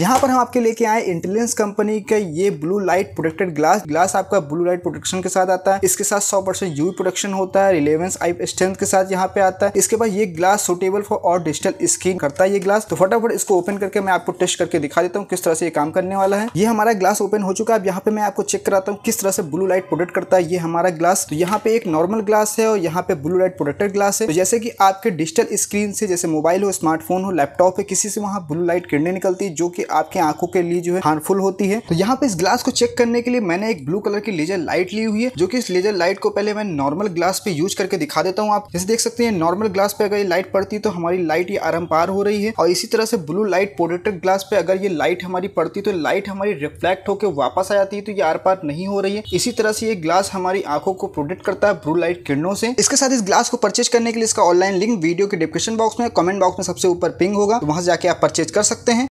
यहाँ पर हम आपके लेके आए इंटेलिजेंस कंपनी का ये blue light protected glass glass आपका ब्लू लाइट प्रोटेक्शन के साथ आता है इसके साथ 100 परसेंट यू प्रोटेक्शन होता है रिलेवेंस आई स्ट्रेंथ के साथ यहाँ पे आता है इसके बाद ये ग्लास सुटेबल फॉर और डिजिटल स्क्रीन करता है ये ग्लास तो फटाफट इसको ओपन करके मैं आपको टेस्ट करके दिखा देता हूँ किस तरह से ये काम करने वाला है ये हमारा ग्लास ओपन हो चुका है अब यहाँ पे मैं आपको चेक कराता हूँ किस तरह से ब्लू लाइट प्रोटेक्ट करता है ये हमारा ग्लास तो यहाँ पे एक नॉर्मल ग्लास है और यहाँ पे ब्लू लाइट प्रोटेक्टेड ग्लास है तो जैसे की आपके डिजिटल स्क्रीन से जैसे मोबाइल हो स्मार्टफोन हो लैपटॉप है किसी से वहाँ ब्लू लाइट किरने निकलती है जो कि कि आपके आंखों के लिए जो है हार्मफुल होती है तो यहाँ पे इस ग्लास को चेक करने के लिए मैंने एक ब्लू कलर की लेजर लाइट ली हुई है जो कि इस लेजर लाइट को पहले मैं नॉर्मल ग्लास पे यूज करके दिखा देता हूँ आप जैसे देख सकते हैं नॉर्मल ग्लास पे अगर ये लाइट पड़ती है तो हमारी लाइट ये आरम पार हो रही है और इसी तरह से ब्लू लाइट प्रोटेक्टेड ग्लास पे अगर ये लाइट हमारी पड़ती तो लाइट हमारी रिफ्लेक्ट होकर वापस आ जाती है तो ये आर पार नहीं हो रही है इसी तरह से ये ग्लास हमारी आंखों को प्रोटेक्ट करता है ब्लू लाइट किरणों से इसके साथ इस ग्लास को परचेज करने के लिए इसका ऑनलाइन लिंक वीडियो के डिस्क्रिप्शन बॉक्स में कमेंट बॉक्स में सबसे ऊपर पिंग होगा तो वहां जाके आप परचेज कर सकते हैं